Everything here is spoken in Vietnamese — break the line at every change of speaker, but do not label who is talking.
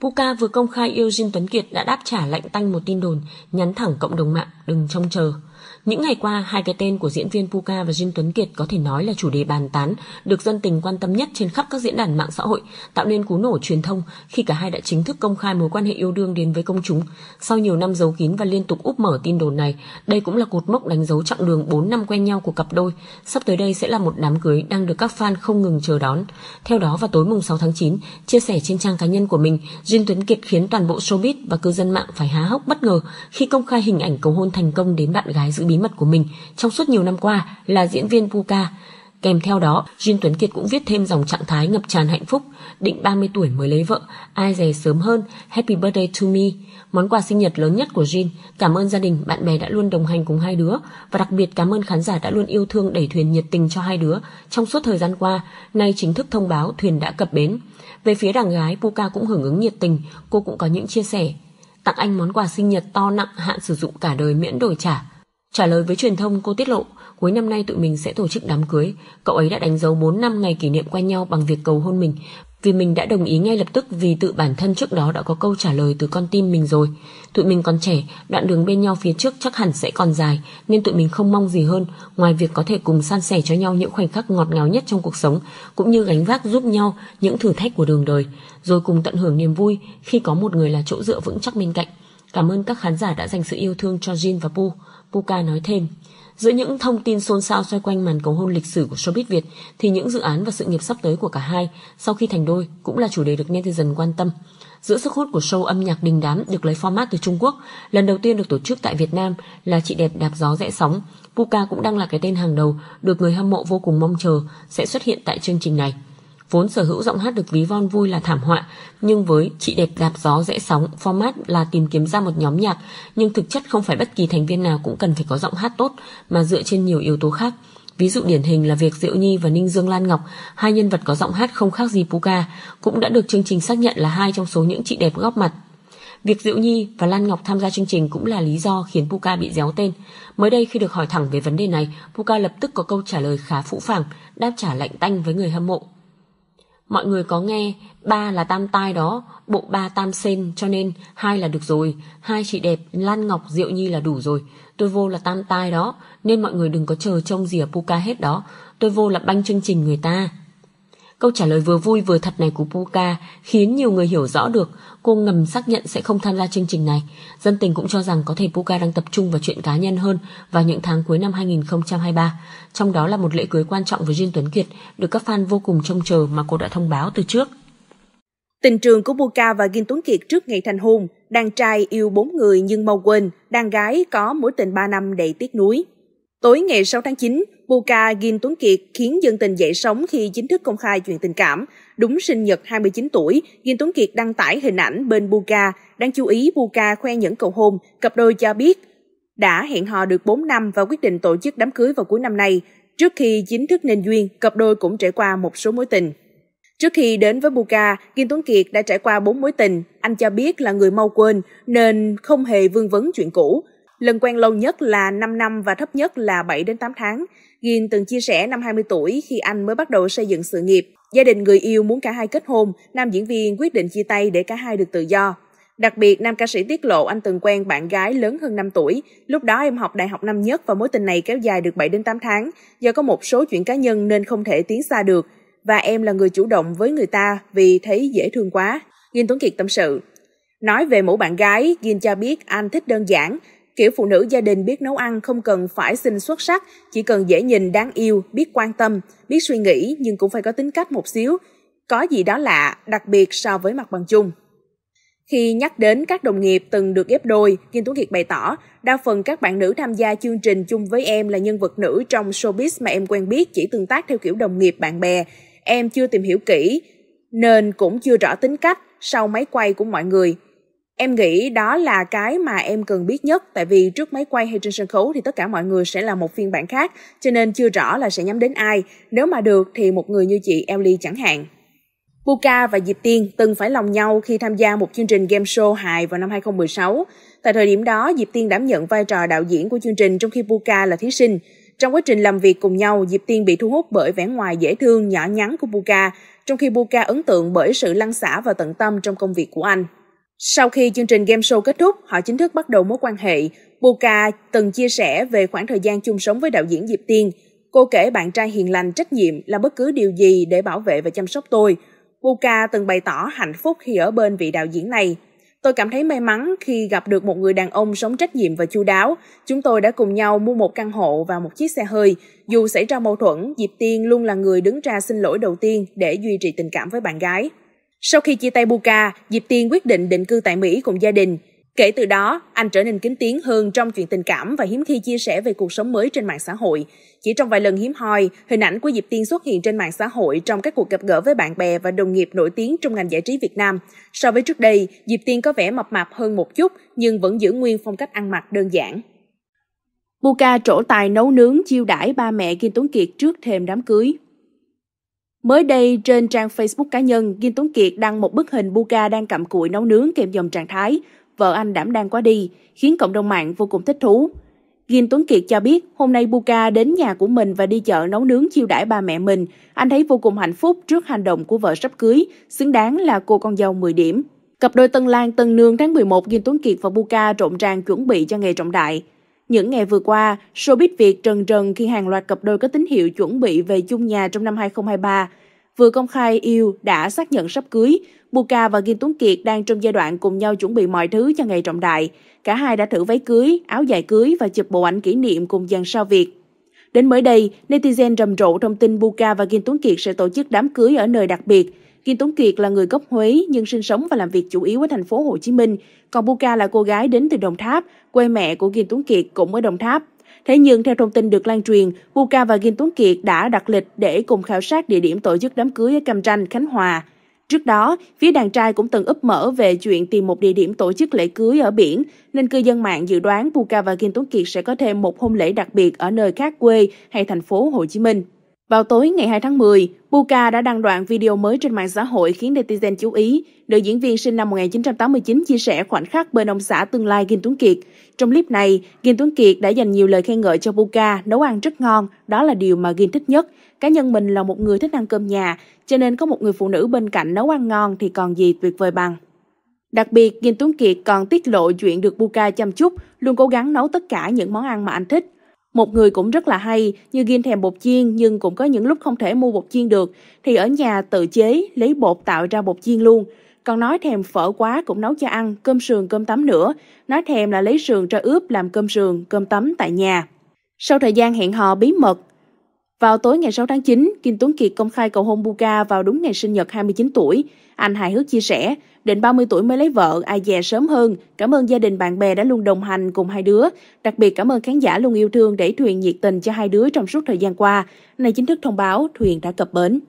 Puka vừa công khai yêu Eugene Tuấn Kiệt đã đáp trả lệnh tanh một tin đồn, nhắn thẳng cộng đồng mạng, đừng trông chờ. Những ngày qua, hai cái tên của diễn viên Puka và Jin Tuấn Kiệt có thể nói là chủ đề bàn tán, được dân tình quan tâm nhất trên khắp các diễn đàn mạng xã hội, tạo nên cú nổ truyền thông khi cả hai đã chính thức công khai mối quan hệ yêu đương đến với công chúng. Sau nhiều năm giấu kín và liên tục úp mở tin đồn này, đây cũng là cột mốc đánh dấu chặng đường 4 năm quen nhau của cặp đôi. Sắp tới đây sẽ là một đám cưới đang được các fan không ngừng chờ đón. Theo đó, vào tối mùng 6 tháng 9, chia sẻ trên trang cá nhân của mình, Jin Tuấn Kiệt khiến toàn bộ showbiz và cư dân mạng phải há hốc bất ngờ khi công khai hình ảnh cầu hôn thành công đến bạn gái giữ bí mật của mình trong suốt nhiều năm qua là diễn viên Puka. Kèm theo đó, Jin Tuấn Kiệt cũng viết thêm dòng trạng thái ngập tràn hạnh phúc, định 30 tuổi mới lấy vợ, ai dè sớm hơn, happy birthday to me. Món quà sinh nhật lớn nhất của Jin, cảm ơn gia đình, bạn bè đã luôn đồng hành cùng hai đứa và đặc biệt cảm ơn khán giả đã luôn yêu thương đẩy thuyền nhiệt tình cho hai đứa trong suốt thời gian qua, nay chính thức thông báo thuyền đã cập bến. Về phía đàn gái, Puka cũng hưởng ứng nhiệt tình, cô cũng có những chia sẻ. Tặng anh món quà sinh nhật to nặng hạn sử dụng cả đời miễn đổi trả, Trả lời với truyền thông cô tiết lộ cuối năm nay tụi mình sẽ tổ chức đám cưới. Cậu ấy đã đánh dấu 4 năm ngày kỷ niệm quen nhau bằng việc cầu hôn mình vì mình đã đồng ý ngay lập tức vì tự bản thân trước đó đã có câu trả lời từ con tim mình rồi. Tụi mình còn trẻ, đoạn đường bên nhau phía trước chắc hẳn sẽ còn dài nên tụi mình không mong gì hơn ngoài việc có thể cùng san sẻ cho nhau những khoảnh khắc ngọt ngào nhất trong cuộc sống cũng như gánh vác giúp nhau những thử thách của đường đời rồi cùng tận hưởng niềm vui khi có một người là chỗ dựa vững chắc bên cạnh. Cảm ơn các khán giả đã dành sự yêu thương cho Jin và Pu. Puka nói thêm, giữa những thông tin xôn xao xoay quanh màn cầu hôn lịch sử của showbiz Việt thì những dự án và sự nghiệp sắp tới của cả hai sau khi thành đôi cũng là chủ đề được netizen quan tâm. Giữa sức hút của show âm nhạc đình đám được lấy format từ Trung Quốc, lần đầu tiên được tổ chức tại Việt Nam là Chị đẹp đạp gió rẽ sóng. Puka cũng đang là cái tên hàng đầu được người hâm mộ vô cùng mong chờ sẽ xuất hiện tại chương trình này. Vốn sở hữu giọng hát được ví von vui là thảm họa, nhưng với Chị đẹp đạp gió dễ sóng, format là tìm kiếm ra một nhóm nhạc, nhưng thực chất không phải bất kỳ thành viên nào cũng cần phải có giọng hát tốt, mà dựa trên nhiều yếu tố khác. Ví dụ điển hình là việc Diệu Nhi và Ninh Dương Lan Ngọc, hai nhân vật có giọng hát không khác gì Puka, cũng đã được chương trình xác nhận là hai trong số những chị đẹp góp mặt Việc Diệu Nhi và Lan Ngọc tham gia chương trình cũng là lý do khiến Puka bị déo tên. Mới đây khi được hỏi thẳng về vấn đề này, Puka lập tức có câu trả lời khá phũ phàng, đáp trả lạnh tanh với người hâm mộ. Mọi người có nghe, ba là tam tai đó, bộ ba tam sen cho nên hai là được rồi, hai chị đẹp Lan Ngọc Diệu Nhi là đủ rồi. Tôi vô là tam tai đó, nên mọi người đừng có chờ trông gì ở Puka hết đó. Tôi vô là banh chương trình người ta. Câu trả lời vừa vui vừa thật này của Puka khiến nhiều người hiểu rõ được cô ngầm xác nhận sẽ không tham gia chương trình này. Dân tình cũng cho rằng có thể Puka đang tập trung vào chuyện cá nhân hơn vào những tháng cuối năm 2023. Trong đó là một lễ cưới quan trọng với Duyên Tuấn Kiệt được các fan vô cùng trông chờ mà cô đã thông báo từ trước. Tình trường của Puka và
Gin Tuấn Kiệt trước ngày thành hôn, đàn trai yêu bốn người nhưng mau quên, đàn gái có mối tình 3 năm đầy tiếc nuối. Tối ngày 6 tháng 9, Buka Gin Tuấn Kiệt khiến dân tình dậy sóng khi chính thức công khai chuyện tình cảm. Đúng sinh nhật 29 tuổi, Gin Tuấn Kiệt đăng tải hình ảnh bên Buka. Đáng chú ý, Buka khoe những cầu hôn, cặp đôi cho biết đã hẹn hò được 4 năm và quyết định tổ chức đám cưới vào cuối năm nay. Trước khi chính thức nên duyên, cặp đôi cũng trải qua một số mối tình. Trước khi đến với Buka, Kim Tuấn Kiệt đã trải qua 4 mối tình. Anh cho biết là người mau quên nên không hề vương vấn chuyện cũ. Lần quen lâu nhất là 5 năm và thấp nhất là 7 đến 8 tháng. Gin từng chia sẻ năm 20 tuổi khi anh mới bắt đầu xây dựng sự nghiệp. Gia đình người yêu muốn cả hai kết hôn, nam diễn viên quyết định chia tay để cả hai được tự do. Đặc biệt, nam ca sĩ tiết lộ anh từng quen bạn gái lớn hơn 5 tuổi. Lúc đó em học đại học năm nhất và mối tình này kéo dài được 7 đến 8 tháng. Do có một số chuyện cá nhân nên không thể tiến xa được. Và em là người chủ động với người ta vì thấy dễ thương quá. Gin Tuấn Kiệt tâm sự. Nói về mẫu bạn gái, Gin cho biết anh thích đơn giản, Kiểu phụ nữ gia đình biết nấu ăn không cần phải xinh xuất sắc, chỉ cần dễ nhìn, đáng yêu, biết quan tâm, biết suy nghĩ nhưng cũng phải có tính cách một xíu. Có gì đó lạ, đặc biệt so với mặt bằng chung. Khi nhắc đến các đồng nghiệp từng được ghép đôi, Kim Tuấn Kiệt bày tỏ, đa phần các bạn nữ tham gia chương trình chung với em là nhân vật nữ trong showbiz mà em quen biết chỉ tương tác theo kiểu đồng nghiệp bạn bè. Em chưa tìm hiểu kỹ, nên cũng chưa rõ tính cách sau máy quay của mọi người. Em nghĩ đó là cái mà em cần biết nhất tại vì trước máy quay hay trên sân khấu thì tất cả mọi người sẽ là một phiên bản khác cho nên chưa rõ là sẽ nhắm đến ai. Nếu mà được thì một người như chị Ellie chẳng hạn. Puka và Diệp Tiên từng phải lòng nhau khi tham gia một chương trình game show hài vào năm 2016. Tại thời điểm đó, Diệp Tiên đảm nhận vai trò đạo diễn của chương trình trong khi Puka là thí sinh. Trong quá trình làm việc cùng nhau, Diệp Tiên bị thu hút bởi vẻ ngoài dễ thương, nhỏ nhắn của Puka, trong khi Puka ấn tượng bởi sự lăng xả và tận tâm trong công việc của anh. Sau khi chương trình game show kết thúc, họ chính thức bắt đầu mối quan hệ. Buka từng chia sẻ về khoảng thời gian chung sống với đạo diễn Diệp Tiên. Cô kể bạn trai hiền lành trách nhiệm là bất cứ điều gì để bảo vệ và chăm sóc tôi. Buka từng bày tỏ hạnh phúc khi ở bên vị đạo diễn này. Tôi cảm thấy may mắn khi gặp được một người đàn ông sống trách nhiệm và chu đáo. Chúng tôi đã cùng nhau mua một căn hộ và một chiếc xe hơi. Dù xảy ra mâu thuẫn, Diệp Tiên luôn là người đứng ra xin lỗi đầu tiên để duy trì tình cảm với bạn gái. Sau khi chia tay Buka, Diệp Tiên quyết định định cư tại Mỹ cùng gia đình. Kể từ đó, anh trở nên kín tiếng hơn trong chuyện tình cảm và hiếm khi chia sẻ về cuộc sống mới trên mạng xã hội. Chỉ trong vài lần hiếm hoi, hình ảnh của Diệp Tiên xuất hiện trên mạng xã hội trong các cuộc gặp gỡ với bạn bè và đồng nghiệp nổi tiếng trong ngành giải trí Việt Nam. So với trước đây, Diệp Tiên có vẻ mập mạp hơn một chút nhưng vẫn giữ nguyên phong cách ăn mặc đơn giản. Buka trổ tài nấu nướng chiêu đãi ba mẹ Kim Tuấn Kiệt trước thềm đám cưới. Mới đây, trên trang Facebook cá nhân, Kim Tuấn Kiệt đăng một bức hình Buka đang cặm cụi nấu nướng kèm dòng trạng thái Vợ anh đảm đang quá đi, khiến cộng đồng mạng vô cùng thích thú. Kim Tuấn Kiệt cho biết, hôm nay Buka đến nhà của mình và đi chợ nấu nướng chiêu đãi ba mẹ mình. Anh thấy vô cùng hạnh phúc trước hành động của vợ sắp cưới, xứng đáng là cô con dâu 10 điểm. Cặp đôi Tân Lan Tân Nương tháng 11 Kim Tuấn Kiệt và Buka trộn ràng chuẩn bị cho ngày trọng đại. Những ngày vừa qua, showbiz Việt trần trần khi hàng loạt cặp đôi có tín hiệu chuẩn bị về chung nhà trong năm 2023. Vừa công khai yêu, đã xác nhận sắp cưới, Buka và Kim Tuấn Kiệt đang trong giai đoạn cùng nhau chuẩn bị mọi thứ cho ngày trọng đại. Cả hai đã thử váy cưới, áo dài cưới và chụp bộ ảnh kỷ niệm cùng dàn sao Việt. Đến mới đây, netizen rầm rộ thông tin Buka và Kim Tuấn Kiệt sẽ tổ chức đám cưới ở nơi đặc biệt. Kim Tuấn Kiệt là người gốc Huế nhưng sinh sống và làm việc chủ yếu ở thành phố Hồ Chí Minh, còn Buka là cô gái đến từ Đồng Tháp, quê mẹ của Kim Tuấn Kiệt cũng ở Đồng Tháp. Thế nhưng theo thông tin được lan truyền, Buka và Kim Tuấn Kiệt đã đặt lịch để cùng khảo sát địa điểm tổ chức đám cưới ở Cam Ranh, Khánh Hòa. Trước đó, phía đàn trai cũng từng ấp mở về chuyện tìm một địa điểm tổ chức lễ cưới ở biển, nên cư dân mạng dự đoán Buka và Kim Tuấn Kiệt sẽ có thêm một hôn lễ đặc biệt ở nơi khác quê hay thành phố Hồ Chí Minh. Vào tối ngày 2 tháng 10, Buka đã đăng đoạn video mới trên mạng xã hội khiến netizen chú ý. Nữ diễn viên sinh năm 1989 chia sẻ khoảnh khắc bên ông xã tương lai Gin Tuấn Kiệt. Trong clip này, Gin Tuấn Kiệt đã dành nhiều lời khen ngợi cho Buka, nấu ăn rất ngon, đó là điều mà Gin thích nhất. Cá nhân mình là một người thích ăn cơm nhà, cho nên có một người phụ nữ bên cạnh nấu ăn ngon thì còn gì tuyệt vời bằng. Đặc biệt, Gin Tuấn Kiệt còn tiết lộ chuyện được Buka chăm chút, luôn cố gắng nấu tất cả những món ăn mà anh thích. Một người cũng rất là hay, như Gin thèm bột chiên nhưng cũng có những lúc không thể mua bột chiên được, thì ở nhà tự chế, lấy bột tạo ra bột chiên luôn. Còn nói thèm phở quá cũng nấu cho ăn, cơm sườn, cơm tấm nữa. Nói thèm là lấy sườn cho ướp làm cơm sườn, cơm tấm tại nhà. Sau thời gian hẹn hò bí mật, vào tối ngày 6 tháng 9, Kim Tuấn Kiệt công khai cầu hôn Buka vào đúng ngày sinh nhật 29 tuổi. Anh hài hước chia sẻ, định 30 tuổi mới lấy vợ, ai dè sớm hơn. Cảm ơn gia đình bạn bè đã luôn đồng hành cùng hai đứa. Đặc biệt cảm ơn khán giả luôn yêu thương để Thuyền nhiệt tình cho hai đứa trong suốt thời gian qua. Này chính thức thông báo Thuyền đã cập bến.